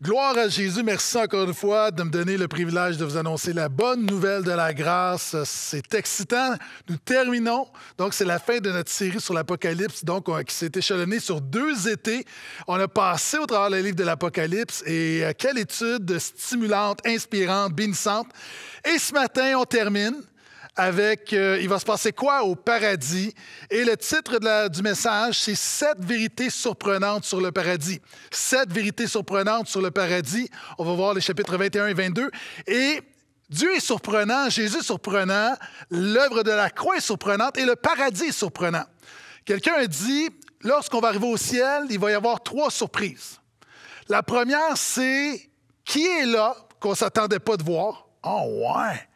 Gloire à Jésus, merci encore une fois de me donner le privilège de vous annoncer la bonne nouvelle de la grâce. C'est excitant. Nous terminons. Donc, c'est la fin de notre série sur l'Apocalypse, donc, euh, qui s'est échelonnée sur deux étés. On a passé au travers le livre de l'Apocalypse et euh, quelle étude stimulante, inspirante, bénissante. Et ce matin, on termine avec euh, Il va se passer quoi au paradis? Et le titre du message, c'est Sept vérités surprenantes sur le paradis. Sept vérités surprenantes sur le paradis. On va voir les chapitres 21 et 22. Et Dieu est surprenant, Jésus est surprenant, l'œuvre de la croix est surprenante et le paradis est surprenant. Quelqu'un a dit, lorsqu'on va arriver au ciel, il va y avoir trois surprises. La première, c'est qui est là qu'on ne s'attendait pas de voir? Oh ouais!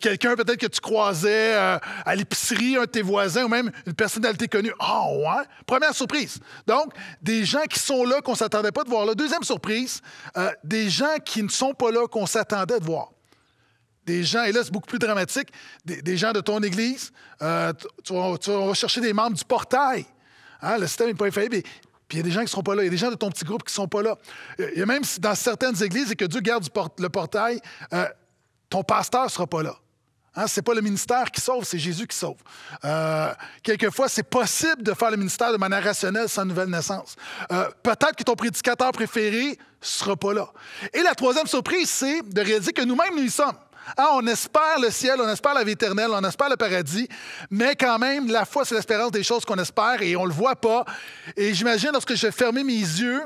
quelqu'un peut-être que tu croisais euh, à l'épicerie, un de tes voisins ou même une personnalité connue. Ah oh, ouais! Première surprise. Donc, des gens qui sont là qu'on ne s'attendait pas de voir Deuxième surprise, euh, des gens qui ne sont pas là qu'on s'attendait de voir. Des gens, et là c'est beaucoup plus dramatique, des, gens de ton église. Euh, on, va chercher des membres du portail. Hein, le système n'est pas infaillible. Puis il y a des gens qui ne seront pas là. Il y a des gens de ton petit groupe qui ne sont pas là. Il y a même dans certaines églises, et que Dieu garde le portail, ton pasteur ne sera pas là. Hein, ce n'est pas le ministère qui sauve, c'est Jésus qui sauve. Euh, quelquefois, c'est possible de faire le ministère de manière rationnelle sans nouvelle naissance. Euh, peut-être que ton prédicateur préféré sera pas là. Et la troisième surprise, c'est de réaliser que nous-mêmes, nous y sommes. Hein, on espère le ciel, on espère la vie éternelle, on espère le paradis, mais quand même, la foi, c'est l'espérance des choses qu'on espère et on ne le voit pas. Et j'imagine, lorsque j'ai fermé mes yeux,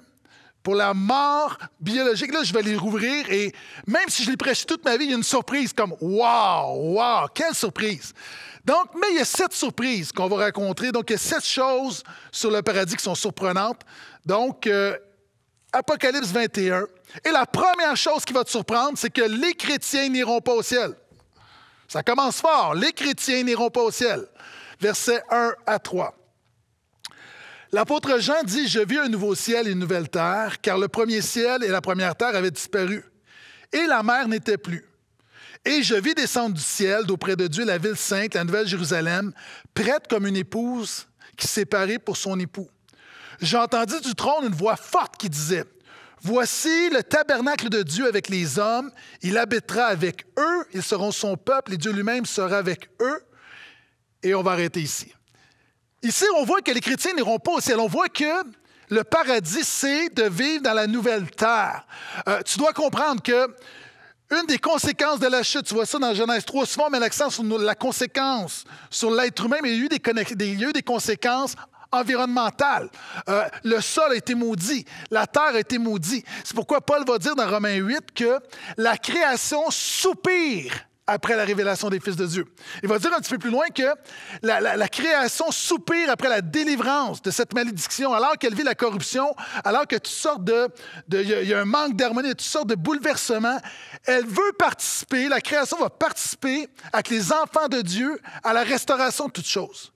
pour la mort biologique. Là, je vais les rouvrir et même si je les prêche toute ma vie, il y a une surprise comme Waouh, waouh, quelle surprise! Donc, mais il y a sept surprises qu'on va rencontrer. Donc, il y a sept choses sur le paradis qui sont surprenantes. Donc, euh, Apocalypse 21. Et la première chose qui va te surprendre, c'est que les chrétiens n'iront pas au ciel. Ça commence fort. Les chrétiens n'iront pas au ciel. Versets 1 à 3. L'apôtre Jean dit, je vis un nouveau ciel et une nouvelle terre, car le premier ciel et la première terre avaient disparu, et la mer n'était plus. Et je vis descendre du ciel d'auprès de Dieu la ville sainte, la nouvelle Jérusalem, prête comme une épouse qui s'est parée pour son époux. J'entendis du trône une voix forte qui disait, Voici le tabernacle de Dieu avec les hommes, il habitera avec eux, ils seront son peuple et Dieu lui-même sera avec eux. Et on va arrêter ici. Ici, on voit que les chrétiens n'iront pas au ciel. On voit que le paradis, c'est de vivre dans la nouvelle terre. Euh, tu dois comprendre que une des conséquences de la chute, tu vois ça dans Genèse 3, souvent on met l'accent sur la conséquence, sur l'être humain, mais il y a eu des, lieux des conséquences environnementales. Euh, le sol a été maudit, la terre a été maudite. C'est pourquoi Paul va dire dans Romains 8 que la création soupire après la révélation des fils de Dieu. Il va dire un petit peu plus loin que la, création soupire après la délivrance de cette malédiction, alors qu'elle vit la corruption, alors que toutes sortes de... Il y, a un manque d'harmonie, toutes sortes de bouleversements. Elle veut participer, la création va participer avec les enfants de Dieu à la restauration de toutes choses.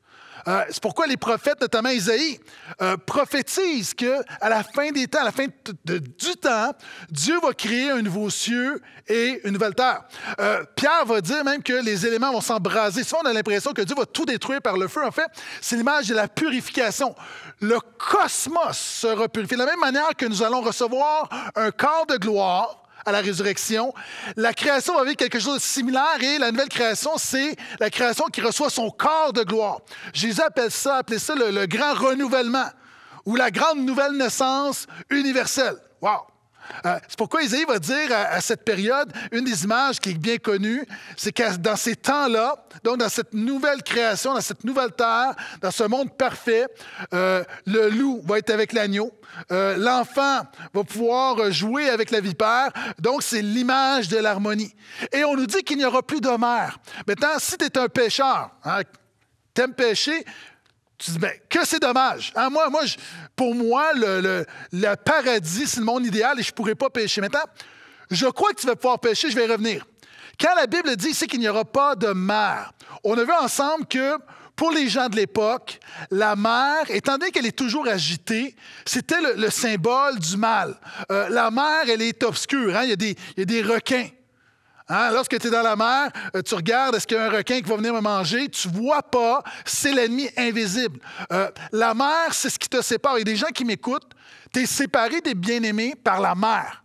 Euh, c'est pourquoi les prophètes, notamment Isaïe, euh, prophétisent que à la fin des temps, à la fin du temps, Dieu va créer un nouveau ciel et une nouvelle terre. Euh, Pierre va dire même que les éléments vont s'embraser. Souvent, on a l'impression que Dieu va tout détruire par le feu. En fait, c'est l'image de la purification. Le cosmos sera purifié. De la même manière que nous allons recevoir un corps de gloire, à la résurrection. La création va vivre quelque chose de similaire et la nouvelle création, c'est la création qui reçoit son corps de gloire. Jésus appelle ça, appelait ça le, le grand renouvellement ou la grande nouvelle naissance universelle. Wow! Euh, c'est pourquoi Isaïe va dire à, cette période, une des images qui est bien connue, c'est que dans ces temps-là, donc dans cette nouvelle création, dans cette nouvelle terre, dans ce monde parfait, euh, le loup va être avec l'agneau, euh, l'enfant va pouvoir jouer avec la vipère, donc c'est l'image de l'harmonie. Et on nous dit qu'il n'y aura plus de d'homère. Maintenant, si tu es un pêcheur, hein, t'aimes pêcher, tu dis, ben, que c'est dommage. Hein, moi, moi je, pour moi, le, le, paradis, c'est le monde idéal et je ne pourrais pas pécher. Maintenant, je crois que tu vas pouvoir pécher, je vais revenir. Quand la Bible dit ici qu'il n'y aura pas de mer, on a vu ensemble que pour les gens de l'époque, la mer, étant donné qu'elle est toujours agitée, c'était le, symbole du mal. Euh, la mer, elle est obscure. Hein. Il, il, y a des, requins, Hein? Lorsque tu es dans la mer, euh, tu regardes, est-ce qu'il y a un requin qui va venir me manger? Tu vois pas, c'est l'ennemi invisible. Euh, la mer, c'est ce qui te sépare. Et y des gens qui m'écoutent, tu es séparé des bien-aimés par la mer.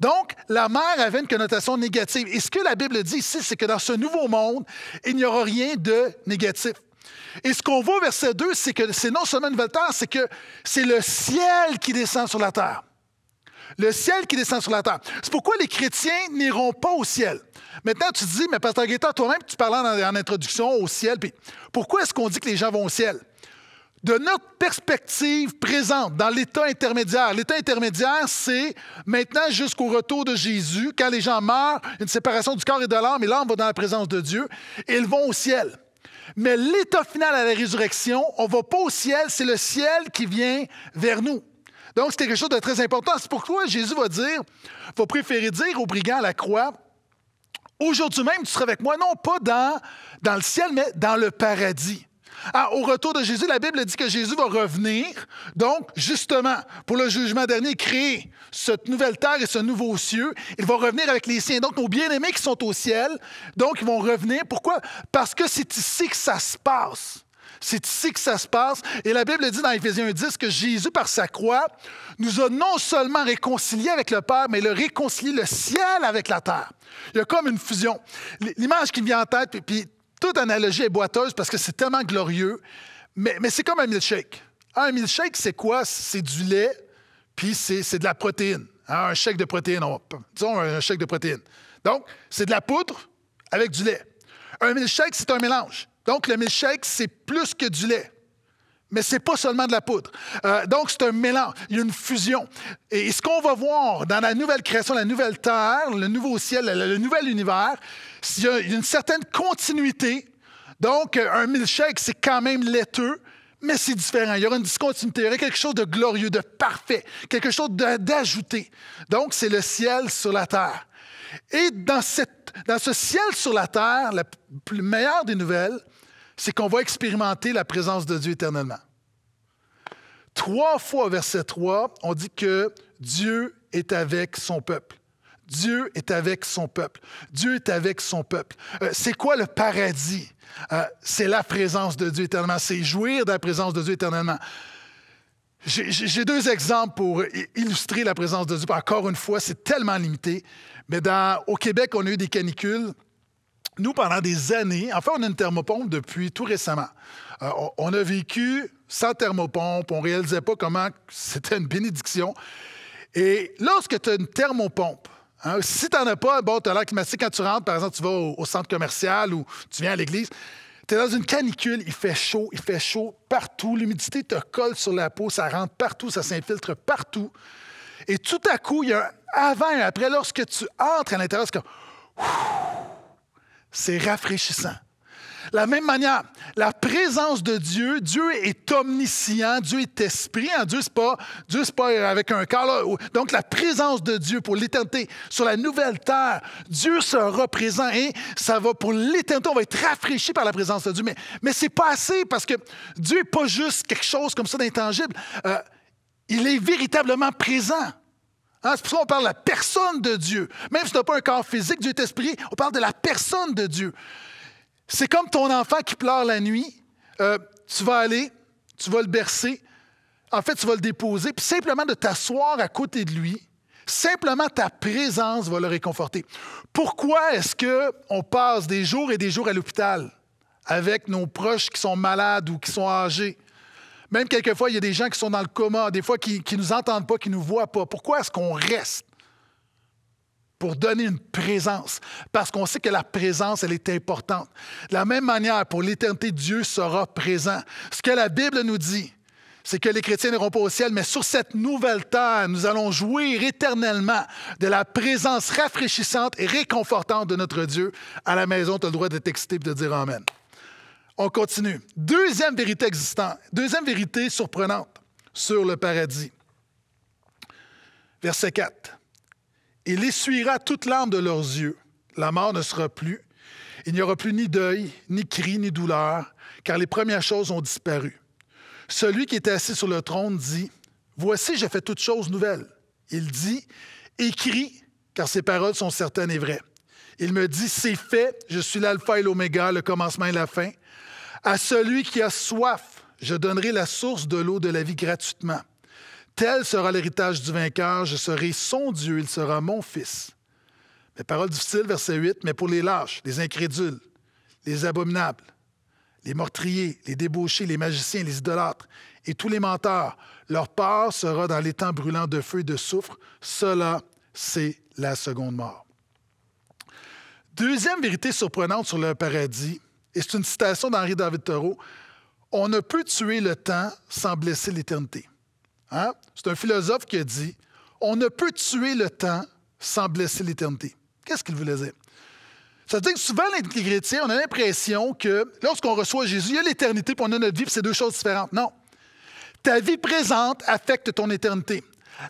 Donc, la mer avait une connotation négative. Et ce que la Bible dit ici, c'est que dans ce nouveau monde, il n'y aura rien de négatif. Et ce qu'on voit au verset 2, c'est que c'est non seulement une nouvelle c'est que c'est le ciel qui descend sur la terre le ciel qui descend sur la terre. C'est pourquoi les chrétiens n'iront pas au ciel. Maintenant, tu dis, mais Pasteur Guetta, toi-même, tu parlais en, introduction au ciel, pourquoi est-ce qu'on dit que les gens vont au ciel? De notre perspective présente, dans l'état intermédiaire, l'état intermédiaire, c'est maintenant jusqu'au retour de Jésus, quand les gens meurent, une séparation du corps et de l'âme, et l'âme va dans la présence de Dieu, et ils vont au ciel. Mais l'état final à la résurrection, on ne va pas au ciel, c'est le ciel qui vient vers nous. Donc, c'était quelque chose de très important. C'est pourquoi Jésus va dire, va préférer dire aux brigands à la croix, aujourd'hui même, tu seras avec moi, non pas dans, dans le ciel, mais dans le paradis. Ah, au retour de Jésus, la Bible dit que Jésus va revenir. Donc, justement, pour le jugement dernier, créer cette nouvelle terre et ce nouveau ciel. Il va revenir avec les siens. Donc, nos bien-aimés qui sont au ciel, donc, ils vont revenir. Pourquoi? Parce que c'est ici que ça se passe. C'est ici que ça se passe. Et la Bible dit dans Éphésiens 10 que Jésus, par sa croix, nous a non seulement réconciliés avec le Père, mais il a réconcilié le ciel avec la terre. Il y a comme une fusion. L'image qui me vient en tête, puis, puis toute analogie est boiteuse parce que c'est tellement glorieux, mais, c'est comme un milkshake. Un milkshake, c'est quoi? C'est du lait, puis c'est de la protéine. Hein, un chèque de protéines, disons un chèque de protéines. Donc, c'est de la poudre avec du lait. Un milkshake, c'est un mélange. Donc, le milkshake, c'est plus que du lait. Mais ce n'est pas seulement de la poudre. Euh, donc, c'est un mélange, il y a une fusion. Et, ce qu'on va voir dans la nouvelle création, la nouvelle terre, le nouveau ciel, le, nouvel univers, il y a une certaine continuité. Donc, euh, un milkshake, c'est quand même laiteux, mais c'est différent. Il y aura une discontinuité, il y aura quelque chose de glorieux, de parfait, quelque chose d'ajouté. Donc, c'est le ciel sur la terre. Et dans, dans ce ciel sur la terre, la meilleure des nouvelles, c'est qu'on va expérimenter la présence de Dieu éternellement. Trois fois, verset 3, on dit que Dieu est avec son peuple. Dieu est avec son peuple. Dieu est avec son peuple. Euh, c'est quoi le paradis? Euh, c'est la présence de Dieu éternellement. C'est jouir de la présence de Dieu éternellement. J'ai deux exemples pour illustrer la présence de Dieu. Encore une fois, c'est tellement limité. Mais au Québec, on a eu des canicules nous, pendant des années, en fait, on a une thermopompe depuis tout récemment. Euh, on a vécu sans thermopompe, on ne réalisait pas comment c'était une bénédiction. Et lorsque tu as une thermopompe, hein, si tu n'en as pas, bon, tu as l'air climatique quand tu rentres, par exemple, tu vas au, centre commercial ou tu viens à l'église, tu es dans une canicule, il fait chaud, il fait chaud partout, l'humidité te colle sur la peau, ça rentre partout, ça s'infiltre partout. Et tout à coup, il y a un avant et un après, lorsque tu entres à l'intérieur, c'est comme c'est rafraîchissant. La même manière, la présence de Dieu, Dieu est omniscient, Dieu est esprit, hein, Dieu c'est pas, Dieu c'est pas avec un corps. Donc la présence de Dieu pour l'éternité sur la nouvelle terre, Dieu sera présent et ça va pour l'éternité, on va être rafraîchi par la présence de Dieu. Mais ce c'est pas assez parce que Dieu n'est pas juste quelque chose comme ça d'intangible. Euh, il est véritablement présent. Hein, c'est pour ça qu'on parle de la personne de Dieu. Même si tu n'as pas un corps physique, Dieu est esprit, on parle de la personne de Dieu. C'est comme ton enfant qui pleure la nuit. Euh, tu vas aller, tu vas le bercer. En fait, tu vas le déposer, puis simplement de t'asseoir à côté de lui, simplement ta présence va le réconforter. Pourquoi est-ce qu'on passe des jours et des jours à l'hôpital avec nos proches qui sont malades ou qui sont âgés? Même quelquefois, il y a des gens qui sont dans le coma, des fois qui ne nous entendent pas, qui ne nous voient pas. Pourquoi est-ce qu'on reste? pour donner une présence, parce qu'on sait que la présence, elle est importante. De la même manière, pour l'éternité, Dieu sera présent. Ce que la Bible nous dit, c'est que les chrétiens n'iront pas au ciel, mais sur cette nouvelle terre, nous allons jouir éternellement de la présence rafraîchissante et réconfortante de notre Dieu. À la maison, tu as le droit d'être excité et de dire Amen. On continue. Deuxième vérité existante, deuxième vérité surprenante sur le paradis. Verset 4. Il essuiera toute l'âme de leurs yeux. La mort ne sera plus. Il n'y aura plus ni deuil, ni cri, ni douleur, car les premières choses ont disparu. Celui qui était assis sur le trône dit, Voici, j'ai fait toutes choses nouvelles. Il dit, Écris, car ses paroles sont certaines et vraies. Il me dit, C'est fait, je suis l'alpha et l'oméga, le commencement et la fin. À celui qui a soif, je donnerai la source de l'eau de la vie gratuitement. Tel sera l'héritage du vainqueur, je serai son Dieu, il sera mon fils. Mais paroles difficiles, verset 8, mais pour les lâches, les incrédules, les abominables, les meurtriers, les débauchés, les magiciens, les idolâtres et tous les menteurs, leur part sera dans l'étang brûlant de feu et de soufre. Cela, c'est la seconde mort. Deuxième vérité surprenante sur le paradis, et c'est une citation d'Henri David Thoreau, on ne peut tuer le temps sans blesser l'éternité. Hein? C'est un philosophe qui a dit, on ne peut tuer le temps sans blesser l'éternité. Qu'est-ce qu'il voulait dire? Ça veut dire que souvent, les chrétiens, on a l'impression que lorsqu'on reçoit Jésus, il y a l'éternité, puis on a notre vie, puis c'est deux choses différentes. Non. Ta vie présente affecte ton éternité.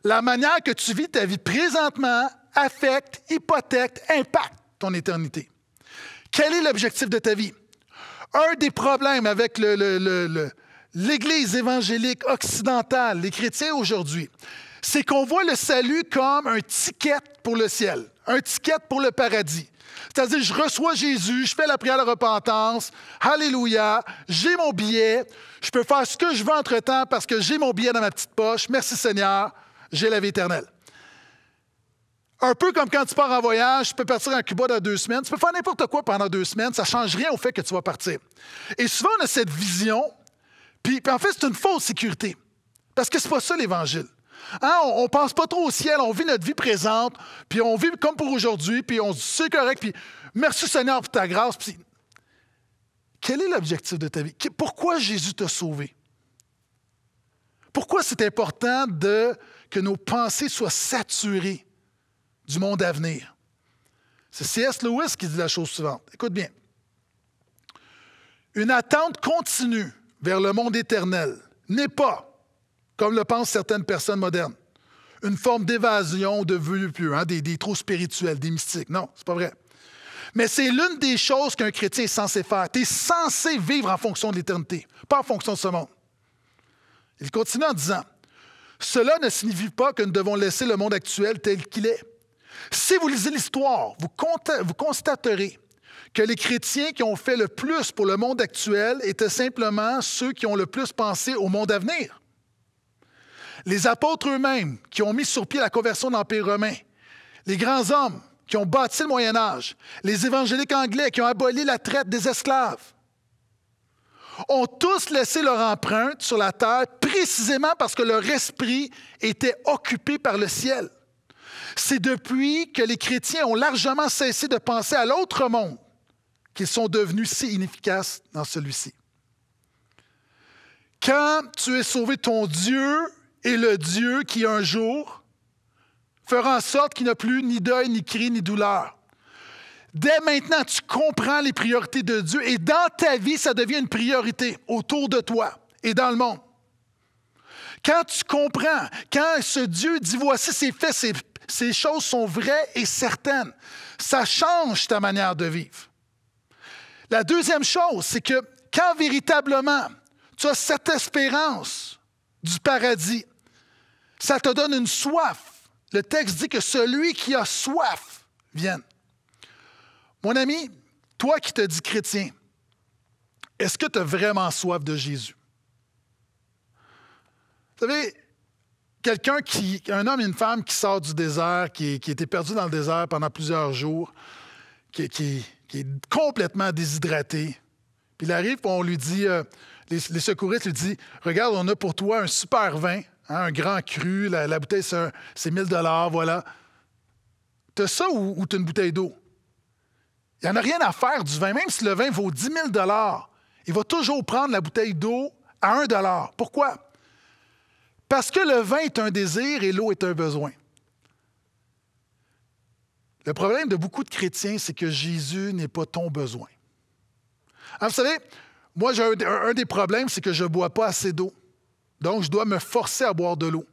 La manière que tu vis ta vie présentement affecte, hypothèque, impacte ton éternité. Quel est l'objectif de ta vie? Un des problèmes avec le, l'Église évangélique occidentale, les chrétiens aujourd'hui, c'est qu'on voit le salut comme un ticket pour le ciel, un ticket pour le paradis. C'est-à-dire, je reçois Jésus, je fais la prière de repentance, Alléluia, j'ai mon billet, je peux faire ce que je veux entre-temps parce que j'ai mon billet dans ma petite poche, merci Seigneur, j'ai la vie éternelle. Un peu comme quand tu pars en voyage, tu peux partir en Cuba dans deux semaines, tu peux faire n'importe quoi pendant deux semaines, ça ne change rien au fait que tu vas partir. Et souvent, on a cette vision, puis, en fait, c'est une fausse sécurité. Parce que c'est pas ça l'Évangile. Hein, on, ne pense pas trop au ciel, on vit notre vie présente, puis on vit comme pour aujourd'hui, puis on se dit c'est correct, puis merci Seigneur pour ta grâce. quel est l'objectif de ta vie? Pourquoi Jésus t'a sauvé? Pourquoi c'est important de, que nos pensées soient saturées du monde à venir. C'est C.S. Lewis qui dit la chose suivante. Écoute bien. Une attente continue vers le monde éternel n'est pas, comme le pensent certaines personnes modernes, une forme d'évasion de vœux pieux, hein, des, trous spirituels, des mystiques. Non, c'est pas vrai. Mais c'est l'une des choses qu'un chrétien est censé faire. Tu es censé vivre en fonction de l'éternité, pas en fonction de ce monde. Il continue en disant Cela ne signifie pas que nous devons laisser le monde actuel tel qu'il est si vous lisez l'histoire, vous constaterez que les chrétiens qui ont fait le plus pour le monde actuel étaient simplement ceux qui ont le plus pensé au monde à venir. Les apôtres eux-mêmes qui ont mis sur pied la conversion de l'Empire romain, les grands hommes qui ont bâti le Moyen Âge, les évangéliques anglais qui ont aboli la traite des esclaves, ont tous laissé leur empreinte sur la terre précisément parce que leur esprit était occupé par le ciel. C'est depuis que les chrétiens ont largement cessé de penser à l'autre monde qu'ils sont devenus si inefficaces dans celui-ci. Quand tu es sauvé, ton Dieu est le Dieu qui un jour fera en sorte qu'il n'y plus ni deuil, ni cri, ni douleur. Dès maintenant, tu comprends les priorités de Dieu et dans ta vie, ça devient une priorité autour de toi et dans le monde. Quand tu comprends, quand ce Dieu dit voici, c'est fait, c'est ces choses sont vraies et certaines. Ça change ta manière de vivre. La deuxième chose, c'est que quand véritablement tu as cette espérance du paradis, ça te donne une soif. Le texte dit que celui qui a soif vienne. Mon ami, toi qui te dis chrétien, est-ce que tu as vraiment soif de Jésus? Vous savez, quelqu'un qui, un homme et une femme qui sort du désert, qui, était perdu dans le désert pendant plusieurs jours, qui, est complètement déshydraté. Puis il arrive, puis on lui dit, euh, les, secouristes lui disent, regarde, on a pour toi un super vin, hein, un grand cru, la, bouteille c'est 1000 dollars, voilà. T'as ça ou, tu t'as une bouteille d'eau? Il n'y en a rien à faire du vin, même si le vin vaut 10 000 il va toujours prendre la bouteille d'eau à 1 Pourquoi? Parce que le vin est un désir et l'eau est un besoin. Le problème de beaucoup de chrétiens, c'est que Jésus n'est pas ton besoin. Ah, vous savez, moi, j'ai un, des problèmes, c'est que je ne bois pas assez d'eau. Donc, je dois me forcer à boire de l'eau.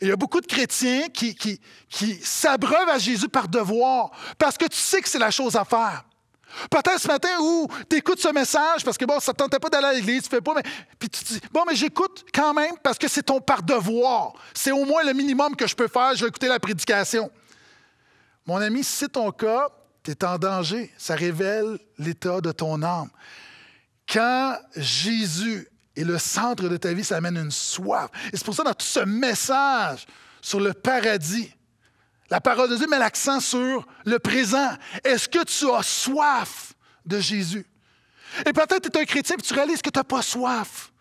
Il y a beaucoup de chrétiens qui s'abreuvent à Jésus par devoir, parce que tu sais que c'est la chose à faire. Peut-être ce matin où tu écoutes ce message parce que bon, ça ne tentait pas d'aller à l'église, tu fais pas, mais puis tu te dis, bon, mais j'écoute quand même parce que c'est ton par devoir. C'est au moins le minimum que je peux faire, je vais écouter la prédication. Mon ami, si c'est ton cas, tu es en danger. Ça révèle l'état de ton âme. Quand Jésus est le centre de ta vie, ça amène une soif. Et c'est pour ça, dans tout ce message sur le paradis, la parole de Dieu met l'accent sur le présent. Est-ce que tu as soif de Jésus? Et peut-être tu es un chrétien et tu réalises que tu n'as pas soif.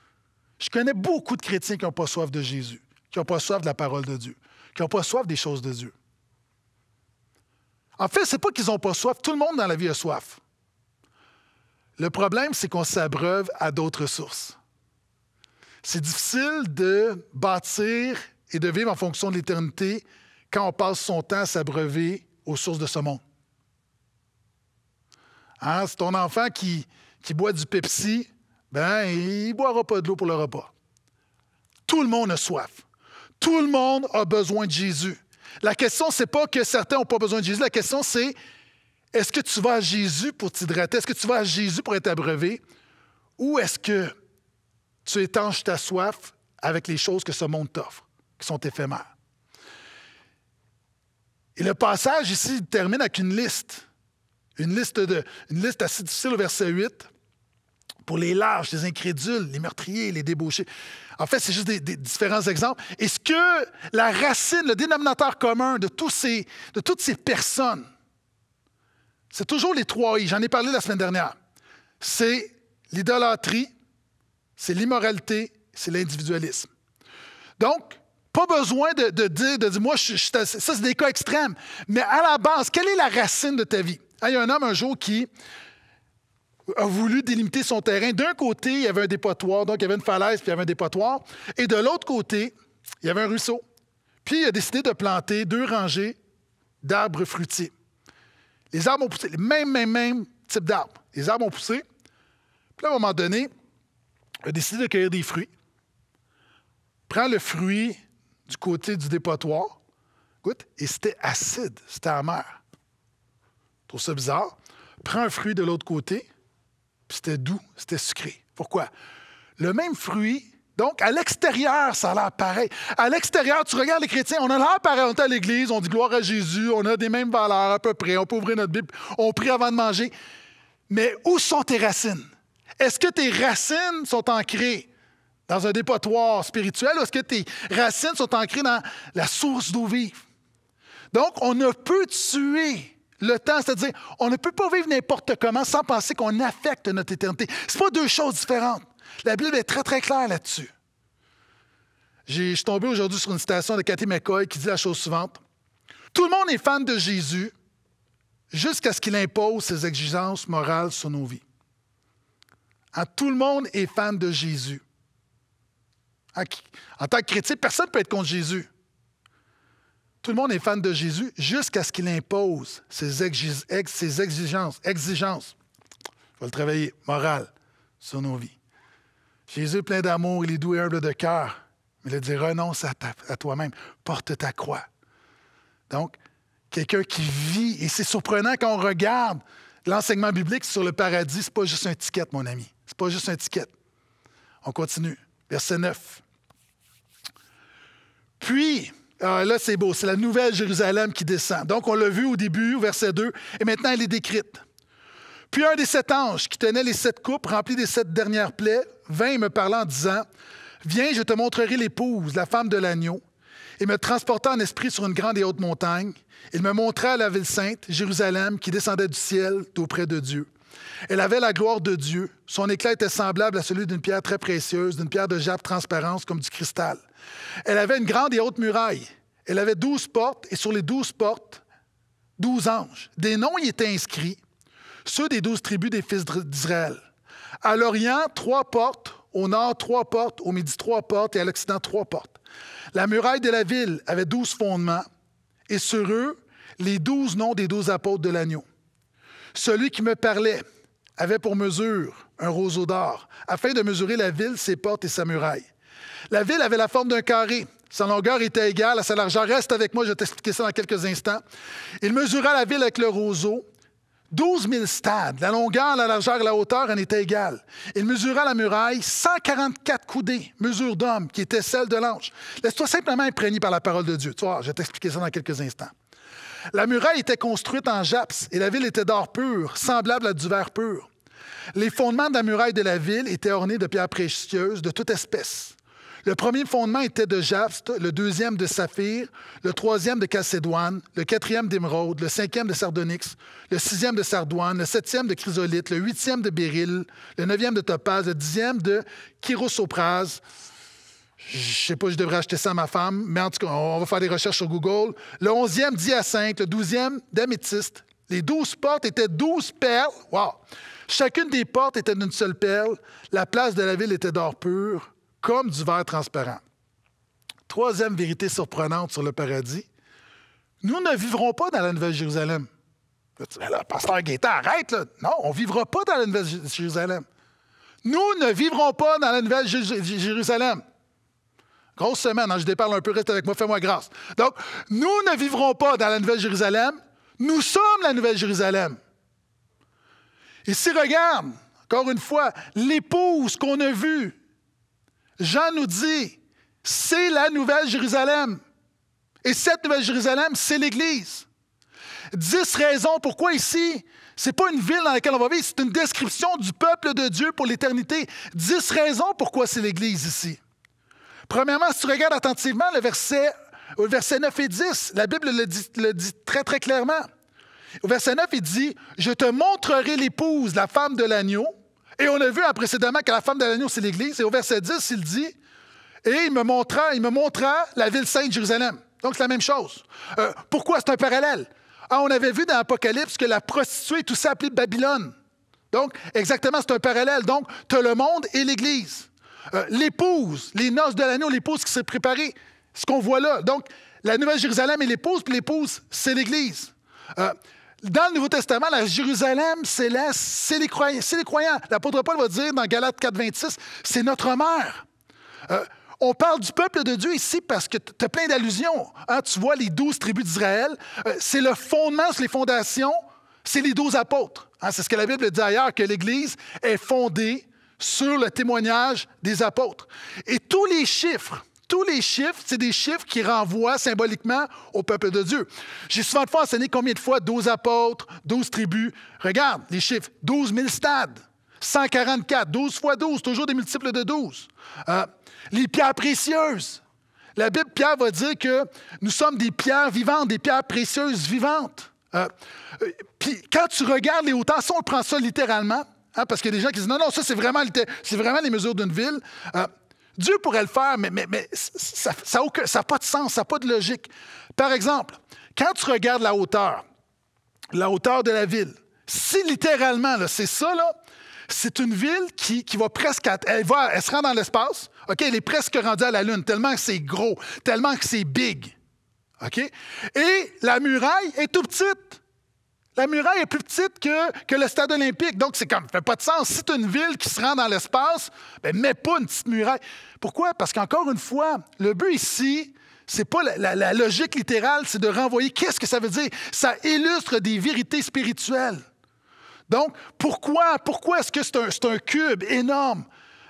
Je connais beaucoup de chrétiens qui n'ont pas soif de Jésus, qui n'ont pas soif de la parole de Dieu, qui n'ont pas soif des choses de Dieu. En fait, ce n'est pas qu'ils n'ont pas soif, tout le monde dans la vie a soif. Le problème, c'est qu'on s'abreuve à d'autres sources. C'est difficile de bâtir et de vivre en fonction de l'éternité quand on passe son temps à s'abreuver aux sources de ce monde. Hein, ton enfant qui, qui boit du Pepsi, ben, il ne boira pas de l'eau pour le repas. Tout le monde a soif. Tout le monde a besoin de Jésus. La question, c'est pas que certains n'ont pas besoin de Jésus. La question, c'est est-ce que tu vas à Jésus pour t'hydrater? Est-ce que tu vas à Jésus pour être abreuvé? Ou est-ce que tu étanches ta soif avec les choses que ce monde t'offre, qui sont éphémères? Et le passage ici termine avec une liste. Une liste, assez difficile au verset 8 pour les larges, les incrédules, les meurtriers, les débauchés. En fait, c'est juste des, différents exemples. est ce que la racine, le dénominateur commun de, tous ces, de toutes ces personnes, c'est toujours les trois I, j'en ai parlé la semaine dernière, c'est l'idolâtrie, c'est l'immoralité, c'est l'individualisme. Donc, pas besoin de, dire, de moi, je, ça, c'est des cas extrêmes. Mais à la base, quelle est la racine de ta vie? Il y a un homme un jour qui a voulu délimiter son terrain. D'un côté, il y avait un dépotoir, donc il y avait une falaise, puis il y avait un dépotoir. Et de l'autre côté, il y avait un ruisseau. Puis il a décidé de planter deux rangées d'arbres fruitiers. Les arbres ont poussé, les mêmes, mêmes, mêmes types d'arbres. Les arbres ont poussé. Puis à un moment donné, il a décidé de cueillir des fruits. Prends le fruit du côté du dépotoir. écoute, Et c'était acide, c'était amer. Je trouve ça bizarre. Prends un fruit de l'autre côté, puis c'était doux, c'était sucré. Pourquoi? Le même fruit, donc à l'extérieur, ça a l'air pareil. À l'extérieur, tu regardes les chrétiens, on a l'air pareil, on est à l'église, on dit gloire à Jésus, on a des mêmes valeurs à peu près, on peut ouvrir notre Bible, on prie avant de manger. Mais où sont tes racines? Est-ce que tes racines sont ancrées dans un dépotoir spirituel est-ce que tes racines sont ancrées dans la source d'eau vive. Donc, on ne peut tuer le temps, c'est-à-dire, on ne peut pas vivre n'importe comment sans penser qu'on affecte notre éternité. Ce pas deux choses différentes. La Bible est très, très claire là-dessus. Je suis tombé aujourd'hui sur une citation de Cathy McCoy qui dit la chose suivante. Tout le monde est fan de Jésus jusqu'à ce qu'il impose ses exigences morales sur nos vies. Hein, tout le monde est fan de Jésus en tant que chrétien, personne ne peut être contre Jésus. Tout le monde est fan de Jésus jusqu'à ce qu'il impose ses, exigences, exigences, il faut le travailler, moral, sur nos vies. Jésus plein d'amour, il est doux et humble de cœur, mais il a dit renonce à, à toi-même, porte ta croix. Donc, quelqu'un qui vit, et c'est surprenant quand on regarde l'enseignement biblique sur le paradis, ce n'est pas juste un ticket, mon ami, ce n'est pas juste un ticket. On continue, verset 9. Puis, ah, là, c'est beau, c'est la nouvelle Jérusalem qui descend. Donc, on l'a vu au début, au verset 2, et maintenant, elle est décrite. Puis un des sept anges qui tenait les sept coupes remplies des sept dernières plaies vint et me parlant en disant, Viens, je te montrerai l'épouse, la femme de l'agneau. Et me transporta en esprit sur une grande et haute montagne, il me montra la ville sainte, Jérusalem, qui descendait du ciel auprès de Dieu. Elle avait la gloire de Dieu. Son éclat était semblable à celui d'une pierre très précieuse, d'une pierre de jappe transparence comme du cristal. Elle avait une grande et haute muraille. Elle avait douze portes, et sur les douze portes, douze anges. Des noms y étaient inscrits, ceux des douze tribus des fils d'Israël. À l'Orient, trois portes, au nord, trois portes, au midi, trois portes, et à l'Occident, trois portes. La muraille de la ville avait douze fondements, et sur eux, les douze noms des douze apôtres de l'agneau. Celui qui me parlait, avait pour mesure un roseau d'or, afin de mesurer la ville, ses portes et sa muraille. La ville avait la forme d'un carré. Sa longueur était égale à sa largeur. Reste avec moi, je vais t'expliquer ça dans quelques instants. Il mesura la ville avec le roseau. 12 000 stades. La longueur, la largeur et la hauteur en étaient égales. Il mesura la muraille 144 coudées, mesure d'homme, qui était celle de l'ange. Laisse-toi simplement imprégner par la parole de Dieu. Toi, je vais t'expliquer ça dans quelques instants. La muraille était construite en japs et la ville était d'or pur, semblable à du verre pur. Les fondements de la muraille de la ville étaient ornés de pierres précieuses de toute espèce. Le premier fondement était de japs, le deuxième de saphir, le troisième de cassédoine, le quatrième d'émeraude, le cinquième de sardonyx, le sixième de sardoine, le septième de chrysolite, le huitième de béryl, le neuvième de topaz, le dixième de kirosoprase je ne sais pas, je devrais acheter ça à ma femme, mais en tout cas, on va faire des recherches sur Google. Le 11e d'hyacinthe, le 12e d'améthyste. Les 12 portes étaient 12 perles. Wow! Chacune des portes était d'une seule perle. La place de la ville était d'or pur, comme du verre transparent. Troisième vérité surprenante sur le paradis. Nous ne vivrons pas dans la Nouvelle-Jérusalem. pasteur Gaétan, arrête, là. Non, on ne vivra pas dans la Nouvelle-Jérusalem. Nous ne vivrons pas dans la Nouvelle-Jérusalem. Grosse semaine, hein, je déparle un peu, reste avec moi, fais-moi grâce. Donc, nous ne vivrons pas dans la Nouvelle-Jérusalem, nous sommes la Nouvelle-Jérusalem. Et Ici, regarde, encore une fois, l'épouse qu'on a vue, Jean nous dit, c'est la Nouvelle Jérusalem. Et cette Nouvelle Jérusalem, c'est l'Église. Dix raisons pourquoi ici, c'est pas une ville dans laquelle on va vivre, c'est une description du peuple de Dieu pour l'éternité. Dix raisons pourquoi c'est l'Église ici. Premièrement, si tu regardes attentivement le verset, verset 9 et 10, la Bible le dit, très, très clairement. Au verset 9, il dit Je te montrerai l'épouse, la femme de l'agneau. Et on a vu précédemment que la femme de l'agneau, c'est l'Église. Et au verset 10, il dit Et il me montra, il me montra la ville sainte Jérusalem. Donc, c'est la même chose. Euh, pourquoi c'est un parallèle? Ah, on avait vu dans l'Apocalypse que la prostituée tout ça appelée Babylone. Donc, exactement, c'est un parallèle. Donc, tu as le monde et l'Église. Euh, l'épouse, les noces de l'agneau, l'épouse qui s'est préparée, ce qu'on voit là. Donc, la Nouvelle Jérusalem est l'épouse, puis l'épouse, c'est l'Église. Euh, dans le Nouveau Testament, la Jérusalem céleste, c'est les croyants. C'est les croyants. L'apôtre Paul va dire dans Galates 4, 26, c'est notre mère. Euh, on parle du peuple de Dieu ici parce que tu as plein d'allusions. Hein. Tu vois les douze tribus d'Israël, c'est le fondement sur les fondations, c'est les douze apôtres. Hein. C'est ce que la Bible dit ailleurs, que l'Église est fondée sur le témoignage des apôtres. Et tous les chiffres, tous les chiffres, c'est des chiffres qui renvoient symboliquement au peuple de Dieu. J'ai souvent fois enseigné combien de fois 12 apôtres, 12 tribus. Regarde les chiffres, 12 000 stades, 144, 12 fois 12, toujours des multiples de 12. Euh, les pierres précieuses. La Bible, Pierre va dire que nous sommes des pierres vivantes, des pierres précieuses vivantes. Euh, euh, puis quand tu regardes les hauteurs, si on prend ça littéralement, Hein, parce qu'il y a des gens qui disent non, non, ça, c'est vraiment, les mesures d'une ville. Euh, Dieu pourrait le faire, mais, ça n'a pas de sens, ça n'a pas de logique. Par exemple, quand tu regardes la hauteur, la hauteur de la ville, si littéralement, c'est ça, c'est une ville qui, qui, va presque. elle, se rend dans l'espace, OK? Elle est presque rendue à la Lune, tellement que c'est gros, tellement que c'est big. OK? Et la muraille est tout petite. La muraille est plus petite que, le stade olympique. Donc, c'est comme, ça fait pas de sens. Si c'est une ville qui se rend dans l'espace, ne ben, mets pas une petite muraille. Pourquoi? Parce qu'encore une fois, le but ici, c'est pas la, logique littérale, c'est de renvoyer. Qu'est-ce que ça veut dire? Ça illustre des vérités spirituelles. Donc, pourquoi, pourquoi est-ce que c'est un, cube énorme?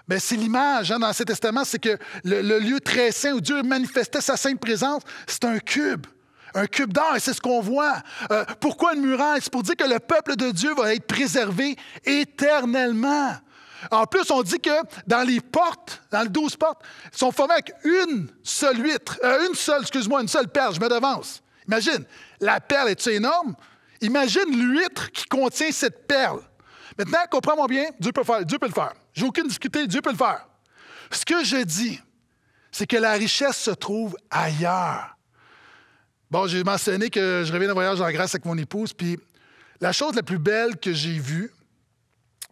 Mais ben, c'est l'image hein, dans cet testament, c'est que le, le, lieu très saint où Dieu manifestait sa sainte présence, c'est un cube un cube d'or, c'est ce qu'on voit. Euh, pourquoi une muraille? C'est pour dire que le peuple de Dieu va être préservé éternellement. En plus, on dit que dans les portes, dans les douze portes, ils sont formés avec une seule huître, euh, une seule, excuse-moi, une seule perle, je me devance. Imagine, la perle est énorme? Imagine l'huître qui contient cette perle. Maintenant, comprends-moi bien, Dieu peut, faire, Dieu peut le faire. J'ai aucune difficulté, Dieu peut le faire. Ce que je dis, c'est que la richesse se trouve ailleurs. Bon, j'ai mentionné que je reviens d'un voyage en Grèce avec mon épouse, puis la chose la plus belle que j'ai vue,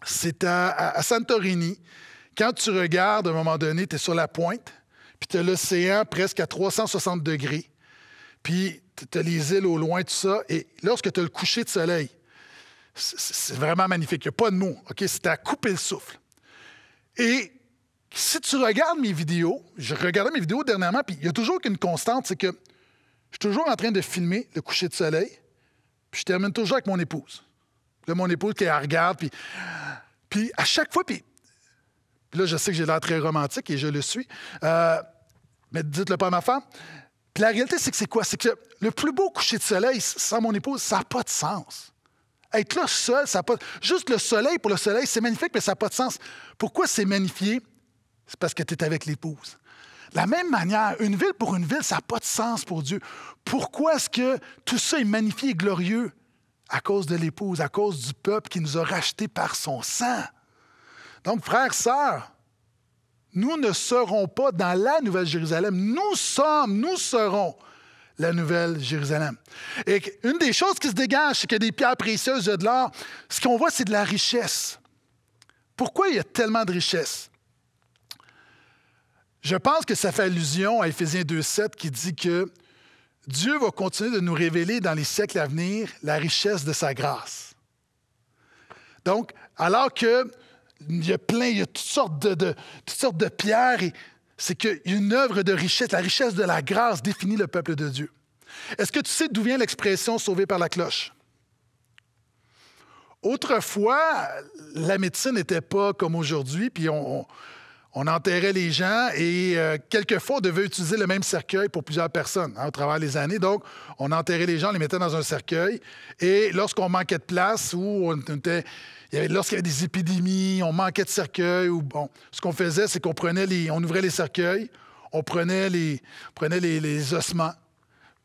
c'est à, Santorini. Quand tu regardes, à un moment donné, tu es sur la pointe, puis tu as l'océan presque à 360 degrés, puis tu as les îles au loin, tout ça, et lorsque tu as le coucher de soleil, c'est vraiment magnifique. Il n'y a pas de mots. OK? C'est à couper le souffle. Et si tu regardes mes vidéos, je regardais mes vidéos dernièrement, puis il y a toujours qu'une constante, c'est que je suis toujours en train de filmer le coucher de soleil, puis je termine toujours avec mon épouse. Là, mon épouse qui regarde, puis, puis à chaque fois, puis, là, je sais que j'ai l'air très romantique et je le suis, euh, mais dites-le pas à ma femme. Puis la réalité, c'est que c'est quoi? C'est que le plus beau coucher de soleil sans mon épouse, ça n'a pas de sens. Être là seul, ça n'a pas... Juste le soleil pour le soleil, c'est magnifique, mais ça n'a pas de sens. Pourquoi c'est magnifié? C'est parce que tu es avec l'épouse la même manière, une ville pour une ville, ça n'a pas de sens pour Dieu. Pourquoi est-ce que tout ça est magnifique et glorieux? À cause de l'épouse, à cause du peuple qui nous a rachetés par son sang. Donc, frères, sœurs, nous ne serons pas dans la Nouvelle Jérusalem. Nous sommes, nous serons la Nouvelle Jérusalem. Et une des choses qui se dégage, c'est que des pierres précieuses, de l'or. Ce qu'on voit, c'est de la richesse. Pourquoi il y a tellement de richesse? Je pense que ça fait allusion à Éphésiens 2.7 qui dit que Dieu va continuer de nous révéler dans les siècles à venir la richesse de sa grâce. Donc, alors qu'il y a plein, il y a toutes sortes de, toutes sortes de pierres, c'est qu'une œuvre de richesse, la richesse de la grâce définit le peuple de Dieu. Est-ce que tu sais d'où vient l'expression sauvé par la cloche? Autrefois, la médecine n'était pas comme aujourd'hui, puis on, on enterrait les gens et euh, quelquefois, on devait utiliser le même cercueil pour plusieurs personnes hein, au travers des années. Donc, on enterrait les gens, on les mettait dans un cercueil. Et lorsqu'on manquait de place ou Lorsqu'il y avait des épidémies, on manquait de cercueils. Ou, bon, ce qu'on faisait, c'est qu'on on ouvrait les cercueils, on prenait les, prenait les, ossements,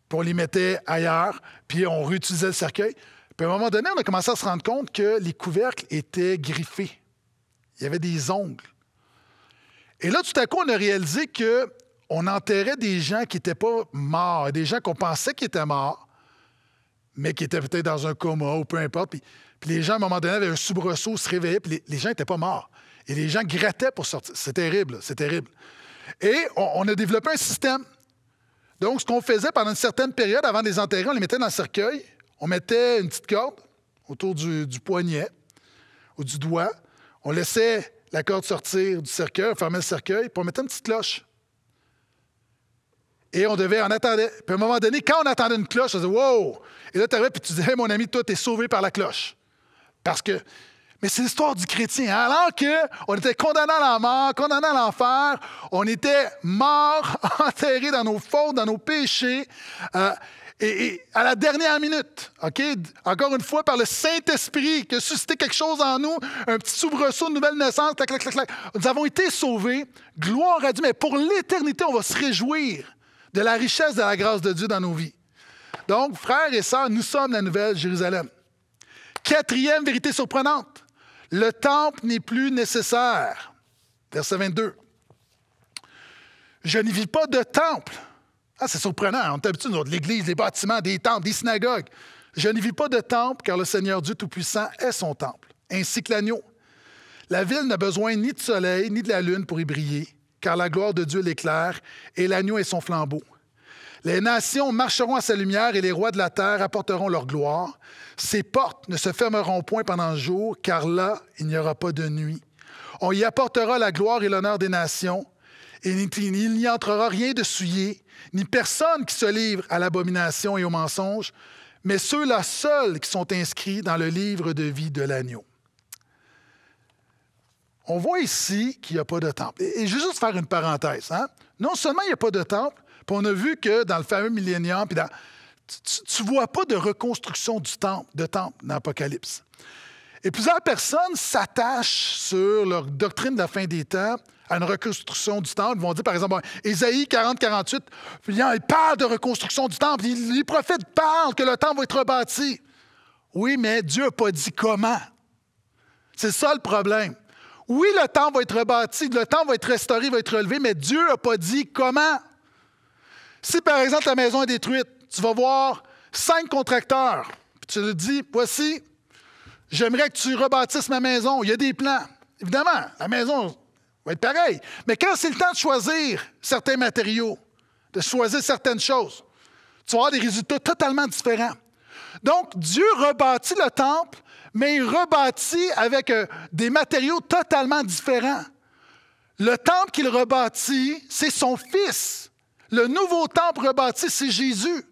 puis on les mettait ailleurs, puis on réutilisait le cercueil. Puis à un moment donné, on a commencé à se rendre compte que les couvercles étaient griffés. Il y avait des ongles et là, tout à coup, on a réalisé que on enterrait des gens qui n'étaient pas morts, des gens qu'on pensait qu'ils étaient morts, mais qui étaient peut-être dans un coma ou peu importe. Puis, les gens, à un moment donné, avaient un soubresaut, se réveillaient, puis les, gens n'étaient pas morts. Et les gens grattaient pour sortir. C'est terrible, c'est terrible. Et on, a développé un système. Donc, ce qu'on faisait pendant une certaine période, avant de les enterrer, on les mettait dans le cercueil, on mettait une petite corde autour du, du poignet ou du doigt, on laissait la corde sortir du cercueil, fermait le cercueil, puis on mettait une petite cloche. Et on devait, en attendre. Puis à un moment donné, quand on attendait une cloche, on disait Wow! Et là, tu arrives puis tu disais mon ami, toi, t'es sauvé par la cloche. Parce que. Mais c'est l'histoire du chrétien. Alors qu'on était condamné à la mort, condamné à l'enfer, on était mort, enterré dans nos fautes, dans nos péchés. Euh, et, à la dernière minute, OK, encore une fois, par le Saint-Esprit qui a suscité quelque chose en nous, un petit soubresaut de nouvelle naissance, clac, clac, clac, nous avons été sauvés. Gloire à Dieu. Mais pour l'éternité, on va se réjouir de la richesse de la grâce de Dieu dans nos vies. Donc, frères et sœurs, nous sommes la nouvelle Jérusalem. Quatrième vérité surprenante, le temple n'est plus nécessaire. Verset 22. Je n'y vis pas de temple ah, c'est surprenant. On est habitué, de l'Église, des bâtiments, des temples, des synagogues. Je n'y vis pas de temple, car le Seigneur Dieu Tout-Puissant est son temple, ainsi que l'agneau. La ville n'a besoin ni de soleil, ni de la lune pour y briller, car la gloire de Dieu l'éclaire, et l'agneau est son flambeau. Les nations marcheront à sa lumière et les rois de la terre apporteront leur gloire. Ses portes ne se fermeront point pendant le jour, car là, il n'y aura pas de nuit. On y apportera la gloire et l'honneur des nations et il n'y entrera rien de souillé, ni personne qui se livre à l'abomination et au mensonge, mais ceux-là seuls qui sont inscrits dans le livre de vie de l'agneau. On voit ici qu'il n'y a pas de temple. Et, je vais juste faire une parenthèse. Hein. Non seulement il n'y a pas de temple, puis on a vu que dans le fameux millénium, puis tu ne vois pas de reconstruction du temple, de temple dans l'Apocalypse. Et plusieurs personnes s'attachent sur leur doctrine de la fin des temps à une reconstruction du temple. Ils vont dire, par exemple, Ésaïe 40-48, il parle de reconstruction du temple. Les prophètes parlent que le temple va être rebâti. Oui, mais Dieu n'a pas dit comment. C'est ça le problème. Oui, le temple va être rebâti, le temple va être restauré, va être relevé, mais Dieu n'a pas dit comment. Si, par exemple, ta maison est détruite, tu vas voir cinq contracteurs, puis tu leur dis, voici, j'aimerais que tu rebâtisses ma maison, il y a des plans. Évidemment, la maison, va être pareil. Mais quand c'est le temps de choisir certains matériaux, de choisir certaines choses, tu vas avoir des résultats totalement différents. Donc, Dieu rebâtit le temple, mais il rebâtit avec euh, des matériaux totalement différents. Le temple qu'il rebâtit, c'est son Fils. Le nouveau temple rebâti, c'est Jésus.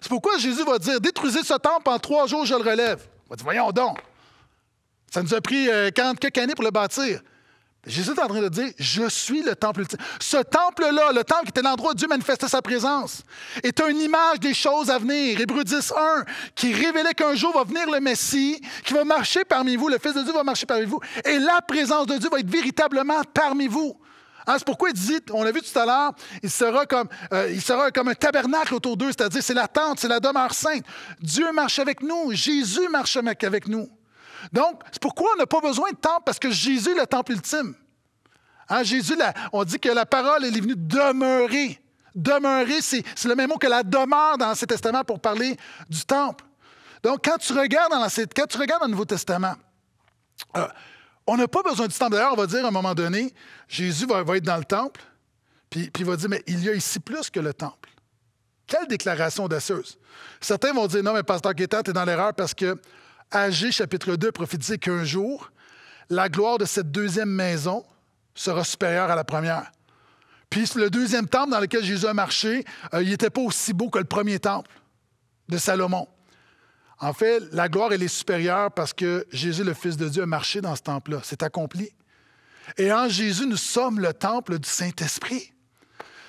C'est pourquoi Jésus va dire Détruisez ce temple, en trois jours, je le relève. On va dire Voyons donc. Ça nous a pris euh, quelques années pour le bâtir. Jésus est en train de dire, je suis le temple ultime. Ce temple-là, le temple qui était l'endroit où Dieu manifestait sa présence, est une image des choses à venir. Hébreu 10, 1, qui révélait qu'un jour va venir le Messie, qui va marcher parmi vous, le Fils de Dieu va marcher parmi vous, et la présence de Dieu va être véritablement parmi vous. Hein, c'est pourquoi il dit, on l'a vu tout à l'heure, il, sera comme, euh, il sera comme un tabernacle autour d'eux, c'est-à-dire c'est la tente, c'est la demeure sainte. Dieu marche avec nous, Jésus marche avec nous. Donc, c'est pourquoi on n'a pas besoin de temple, parce que Jésus est le temple ultime. Hein, Jésus, on dit que la parole, elle est venue demeurer. Demeurer, c'est le même mot que la demeure dans l'Ancien Testament pour parler du temple. Donc, quand tu regardes dans, le Nouveau Testament, euh, on n'a pas besoin du temple. D'ailleurs, on va dire à un moment donné, Jésus va, être dans le temple, puis, il va dire, mais il y a ici plus que le temple. Quelle déclaration audacieuse. Certains vont dire, non, mais pasteur Guetta, tu es dans l'erreur parce que Agé chapitre 2 prophétise qu'un jour, la gloire de cette deuxième maison sera supérieure à la première. Puis le deuxième temple dans lequel Jésus a marché, euh, il n'était pas aussi beau que le premier temple de Salomon. En fait, la gloire, elle est supérieure parce que Jésus, le Fils de Dieu, a marché dans ce temple-là. C'est accompli. Et en Jésus, nous sommes le temple du Saint-Esprit.